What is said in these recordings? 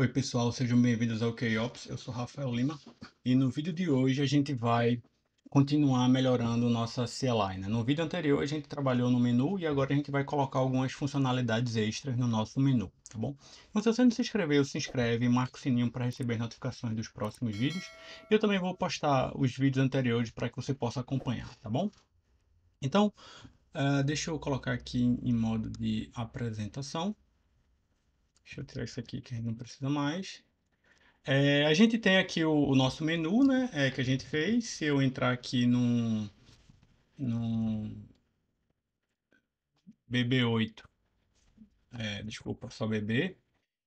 Oi pessoal, sejam bem-vindos ao KOps, eu sou Rafael Lima e no vídeo de hoje a gente vai continuar melhorando nossa CLI. Né? No vídeo anterior a gente trabalhou no menu e agora a gente vai colocar algumas funcionalidades extras no nosso menu, tá bom? Então se você não se inscreveu, se inscreve e marca o sininho para receber notificações dos próximos vídeos. Eu também vou postar os vídeos anteriores para que você possa acompanhar, tá bom? Então, uh, deixa eu colocar aqui em modo de apresentação. Deixa eu tirar isso aqui que a gente não precisa mais. É, a gente tem aqui o, o nosso menu, né, é, que a gente fez. Se eu entrar aqui num, num BB8, é, desculpa, só BB.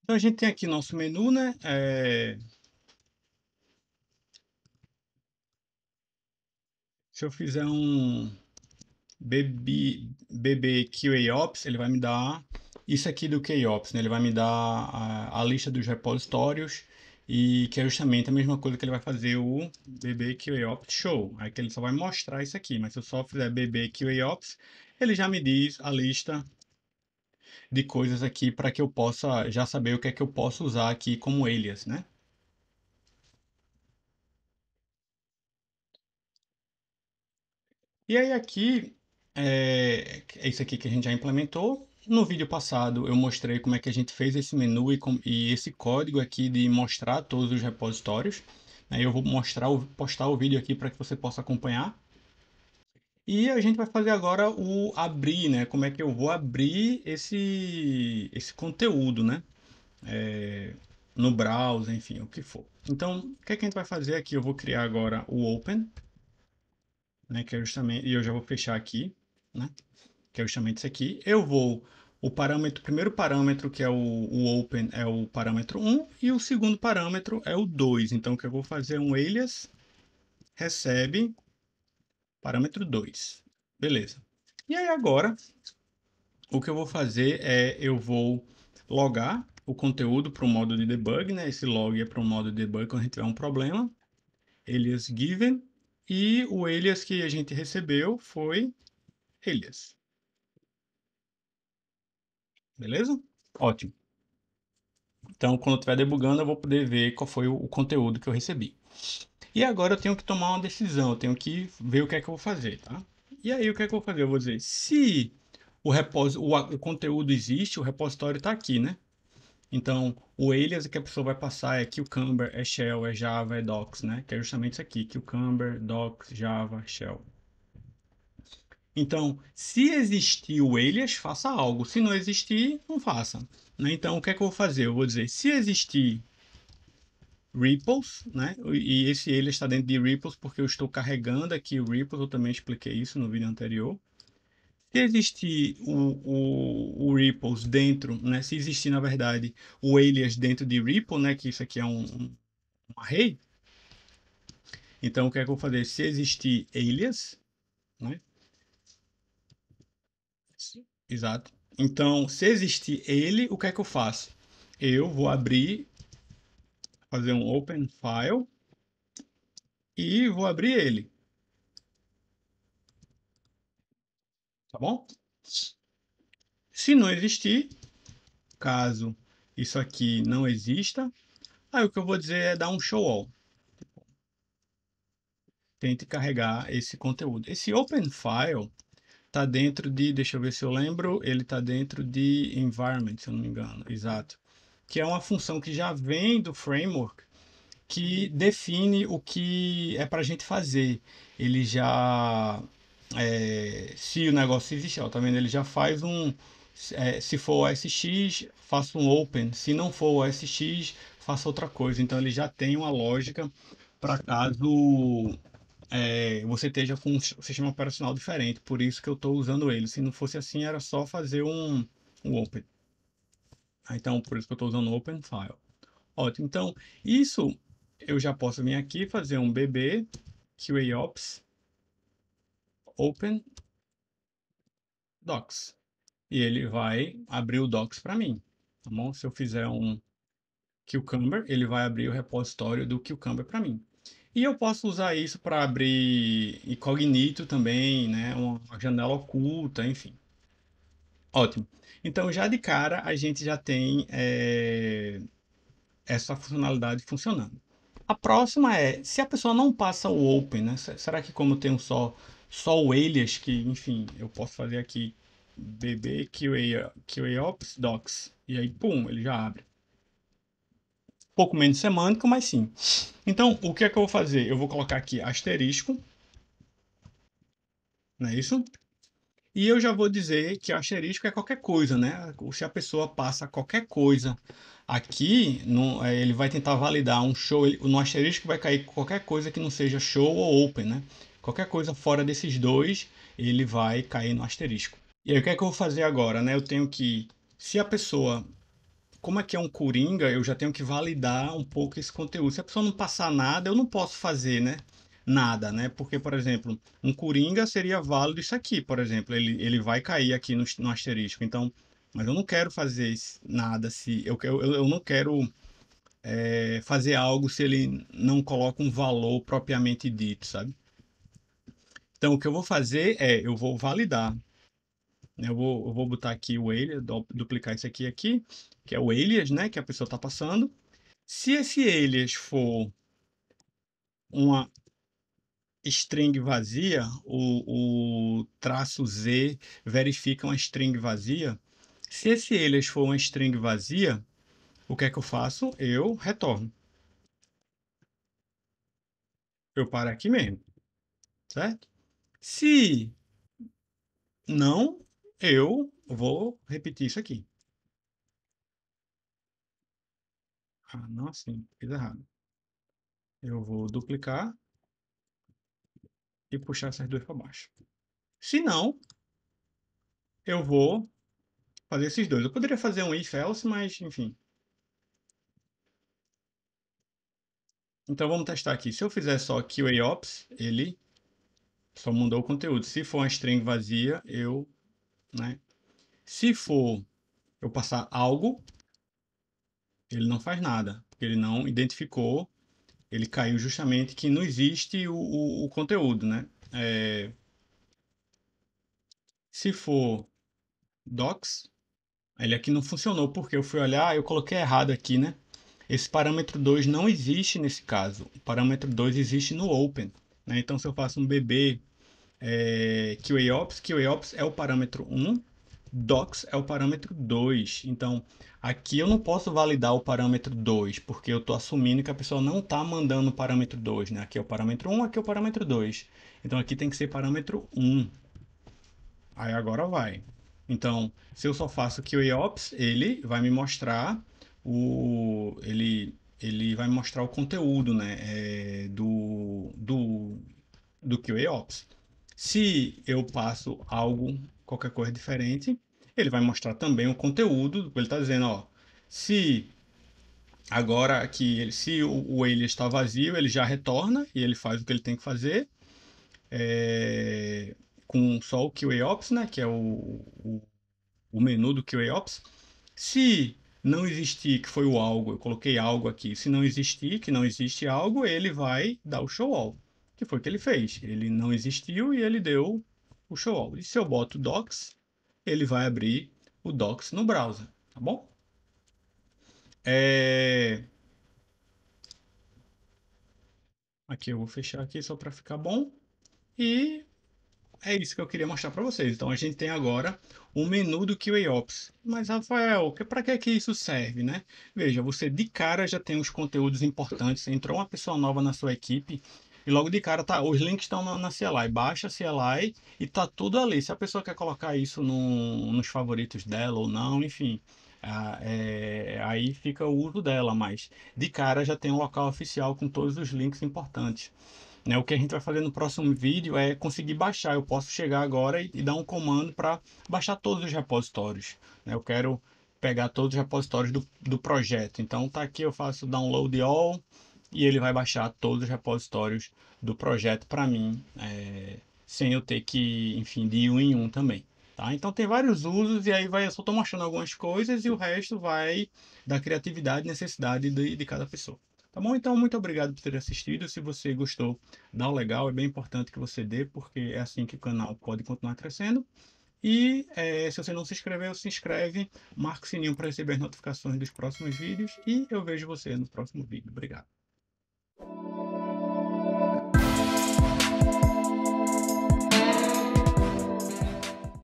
Então a gente tem aqui nosso menu, né, é, Se eu fizer um BB, BB QA Ops, ele vai me dar isso aqui do KOps, né? ele vai me dar a, a, lista dos repositórios e que é justamente a mesma coisa que ele vai fazer o bbqaops show. Aí que ele só vai mostrar isso aqui, mas se eu só fizer bbqaops, ele já me diz a lista de coisas aqui para que eu possa já saber o que é que eu posso usar aqui como alias, né? E aí aqui, é, é isso aqui que a gente já implementou, no vídeo passado eu mostrei como é que a gente fez esse menu e, com, e esse código aqui de mostrar todos os repositórios. Né? Eu vou mostrar, postar o vídeo aqui para que você possa acompanhar. E a gente vai fazer agora o abrir, né? Como é que eu vou abrir esse, esse conteúdo, né? É, no browser, enfim, o que for. Então, o que, é que a gente vai fazer aqui? Eu vou criar agora o open, né? Que é justamente... E eu já vou fechar aqui, né? que é justamente isso aqui. Eu vou o parâmetro, o primeiro parâmetro que é o, o, open é o parâmetro 1 e o segundo parâmetro é o 2. Então, o que eu vou fazer é um alias recebe parâmetro 2. Beleza. E aí agora, o que eu vou fazer é eu vou logar o conteúdo para o modo de debug, né? Esse log é para o modo de debug quando a gente tiver um problema. Alias given e o alias que a gente recebeu foi alias. Beleza? Ótimo. Então, quando eu estiver debugando, eu vou poder ver qual foi o, conteúdo que eu recebi. E agora eu tenho que tomar uma decisão, eu tenho que ver o que é que eu vou fazer, tá? E aí, o que é que eu vou fazer? Eu vou dizer, se o, repos, o, o conteúdo existe, o repositório está aqui, né? Então, o alias que a pessoa vai passar é Cucumber, é Shell, é Java, é Docs, né? Que é justamente isso aqui, Cucumber, Docs, Java, Shell. Então, se existir o Elias, faça algo. Se não existir, não faça. Né? Então, o que é que eu vou fazer? Eu vou dizer, se existir Ripples, né? E esse Elias está dentro de Ripples porque eu estou carregando aqui o Ripples. Eu também expliquei isso no vídeo anterior. Se existir o, o, o Ripples dentro, né? Se existir, na verdade, o Elias dentro de Ripple, né? Que isso aqui é um, um, array. Então, o que é que eu vou fazer? Se existir Elias, né? Exato. Então, se existir ele, o que é que eu faço? Eu vou abrir, fazer um open file e vou abrir ele. Tá bom? Se não existir, caso isso aqui não exista, aí o que eu vou dizer é dar um show all. Tente carregar esse conteúdo. Esse open file está dentro de, deixa eu ver se eu lembro, ele está dentro de environment, se eu não me engano, exato. Que é uma função que já vem do framework, que define o que é para a gente fazer. Ele já, é, se o negócio existe, ó, tá vendo? Ele já faz um, é, se for OSX, faça um open. Se não for OSX, faça outra coisa. Então ele já tem uma lógica para caso é, você esteja com um sistema operacional diferente, por isso que eu estou usando ele. Se não fosse assim, era só fazer um, um open. Ah, então, por isso que eu estou usando open file. Ótimo, então, isso eu já posso vir aqui fazer um bb QAOps open docs. E ele vai abrir o docs para mim, tá bom? Se eu fizer um cucumber, ele vai abrir o repositório do cucumber para mim. E eu posso usar isso para abrir incognito também, né? Uma janela oculta, enfim. Ótimo. Então, já de cara, a gente já tem é, essa funcionalidade funcionando. A próxima é, se a pessoa não passa o open, né? Será que como eu tenho só, só o alias, que, enfim, eu posso fazer aqui bb QA, QA ops docs, e aí, pum, ele já abre pouco menos semântico, mas sim. Então, o que é que eu vou fazer? Eu vou colocar aqui asterisco, não é isso? E eu já vou dizer que asterisco é qualquer coisa, né? Se a pessoa passa qualquer coisa aqui, no, é, ele vai tentar validar um show, ele, no asterisco vai cair qualquer coisa que não seja show ou open, né? Qualquer coisa fora desses dois, ele vai cair no asterisco. E aí, o que é que eu vou fazer agora, né? Eu tenho que, se a pessoa como aqui é, é um coringa, eu já tenho que validar um pouco esse conteúdo. Se a pessoa não passar nada, eu não posso fazer, né? Nada, né? Porque, por exemplo, um coringa seria válido isso aqui, por exemplo. Ele, ele vai cair aqui no, no asterisco. Então, mas eu não quero fazer nada se. Eu, eu, eu não quero é, fazer algo se ele não coloca um valor propriamente dito, sabe? Então, o que eu vou fazer é eu vou validar eu vou, eu vou botar aqui o alias, duplicar isso aqui aqui, que é o alias, né, que a pessoa está passando. Se esse alias for uma string vazia, o, o traço Z verifica uma string vazia. Se esse alias for uma string vazia, o que é que eu faço? Eu retorno. Eu paro aqui mesmo, certo? Se não, eu vou repetir isso aqui. Ah, não assim, fiz errado. Eu vou duplicar e puxar essas duas para baixo. Se não, eu vou fazer esses dois. Eu poderia fazer um if else, mas enfim. Então vamos testar aqui. Se eu fizer só QAOps, ele só mudou o conteúdo. Se for uma string vazia, eu né? Se for eu passar algo, ele não faz nada, porque ele não identificou, ele caiu justamente que não existe o, o, o conteúdo. Né? É... Se for docs, ele aqui não funcionou, porque eu fui olhar, eu coloquei errado aqui, né? Esse parâmetro 2 não existe nesse caso. O parâmetro 2 existe no open. Né? Então, se eu faço um bb é, QAOps. QAOps é o parâmetro 1, docs é o parâmetro 2. Então, aqui eu não posso validar o parâmetro 2, porque eu estou assumindo que a pessoa não está mandando o parâmetro 2. Né? Aqui é o parâmetro 1, aqui é o parâmetro 2. Então, aqui tem que ser parâmetro 1. Aí agora vai. Então, se eu só faço QAOps, ele vai me mostrar o... ele, ele vai mostrar o conteúdo né, é, do, do, do QAOps. Se eu passo algo, qualquer coisa diferente, ele vai mostrar também o conteúdo ele está dizendo. Ó, se agora que ele, se o, o ele está vazio, ele já retorna e ele faz o que ele tem que fazer é, com só o QAOps, né, que é o, o, o menu do QAOps. Se não existir, que foi o algo, eu coloquei algo aqui, se não existir, que não existe algo, ele vai dar o show all que foi o que ele fez. Ele não existiu e ele deu o show all. E se eu boto docs, ele vai abrir o docs no browser, tá bom? É... Aqui eu vou fechar aqui só para ficar bom. E é isso que eu queria mostrar para vocês. Então a gente tem agora o menu do QAOps. Mas Rafael, para que, que isso serve, né? Veja, você de cara já tem os conteúdos importantes. Entrou uma pessoa nova na sua equipe, e logo de cara tá, os links estão na, CLI, baixa a CLI e tá tudo ali. Se a pessoa quer colocar isso no, nos favoritos dela ou não, enfim, é, aí fica o uso dela, mas de cara já tem um local oficial com todos os links importantes. Né, o que a gente vai fazer no próximo vídeo é conseguir baixar. Eu posso chegar agora e, e dar um comando para baixar todos os repositórios. Né, eu quero pegar todos os repositórios do, do projeto. Então tá aqui, eu faço download all, e ele vai baixar todos os repositórios do projeto para mim, é, sem eu ter que, enfim, de um em um também. Tá? Então tem vários usos e aí vai, eu só estou mostrando algumas coisas e o resto vai da criatividade e necessidade de, de cada pessoa. Tá bom? Então, muito obrigado por ter assistido. Se você gostou, dá um legal. É bem importante que você dê, porque é assim que o canal pode continuar crescendo. E é, se você não se inscreveu, se inscreve, marca o sininho para receber as notificações dos próximos vídeos e eu vejo você no próximo vídeo. Obrigado.